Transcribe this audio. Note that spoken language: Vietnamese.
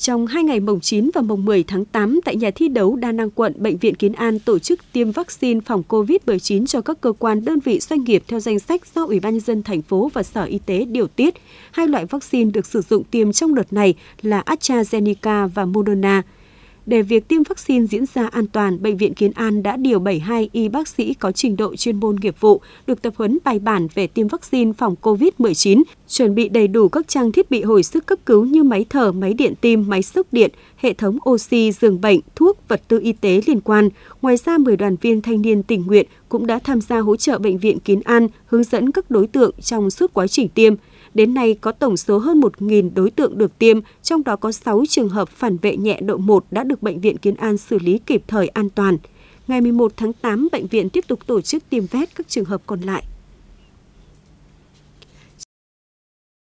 Trong hai ngày mùng 9 và mùng 10 tháng 8 tại nhà thi đấu đa năng quận, Bệnh viện Kiến An tổ chức tiêm vaccine phòng COVID-19 cho các cơ quan đơn vị doanh nghiệp theo danh sách do Ủy ban Nhân dân thành phố và Sở Y tế điều tiết. Hai loại vaccine được sử dụng tiêm trong đợt này là AstraZeneca và Moderna. Để việc tiêm vaccine diễn ra an toàn, Bệnh viện Kiến An đã điều 72 y bác sĩ có trình độ chuyên môn nghiệp vụ, được tập huấn bài bản về tiêm vaccine phòng COVID-19, chuẩn bị đầy đủ các trang thiết bị hồi sức cấp cứu như máy thở, máy điện tim, máy sốc điện, hệ thống oxy, giường bệnh, thuốc, vật tư y tế liên quan. Ngoài ra, 10 đoàn viên thanh niên tình nguyện cũng đã tham gia hỗ trợ Bệnh viện Kiến An hướng dẫn các đối tượng trong suốt quá trình tiêm – Đến nay có tổng số hơn 1.000 đối tượng được tiêm, trong đó có 6 trường hợp phản vệ nhẹ độ 1 đã được Bệnh viện Kiến An xử lý kịp thời an toàn. Ngày 11 tháng 8, bệnh viện tiếp tục tổ chức tiêm vét các trường hợp còn lại.